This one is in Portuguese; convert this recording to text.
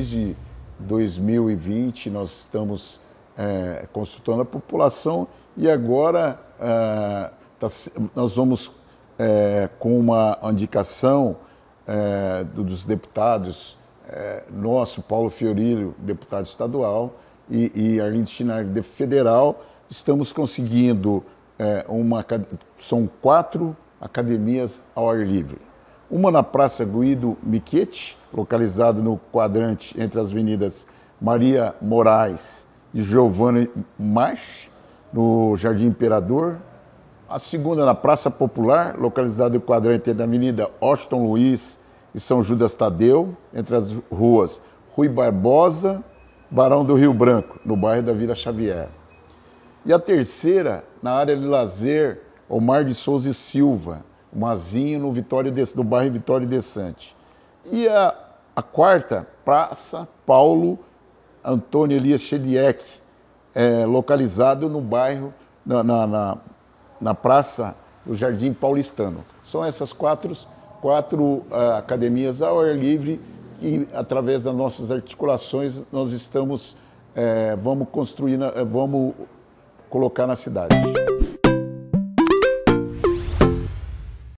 desde 2020 nós estamos é, consultando a população e agora é, tá, nós vamos é, com uma indicação é, dos deputados, é, nosso Paulo Fiorilho, deputado estadual, e, e Arlindo Schneider, federal, estamos conseguindo é, uma. São quatro academias ao ar livre uma na Praça Guido Miquete, localizado no quadrante entre as avenidas Maria Moraes e Giovanni March, no Jardim Imperador. A segunda na Praça Popular, localizada no quadrante entre a Avenida Austin Luiz e São Judas Tadeu, entre as ruas Rui Barbosa, Barão do Rio Branco, no bairro da Vila Xavier. E a terceira, na área de lazer, Omar de Souza e Silva, Mazinho, no, Vitória de, no bairro Vitória de Sante. E a, a quarta, Praça Paulo Antônio Elias Chediek, é, localizado no bairro, na, na, na, na Praça do Jardim Paulistano. São essas quatro, quatro uh, academias ao ar livre e, através das nossas articulações, nós estamos, é, vamos construir, eh, vamos colocar na cidade.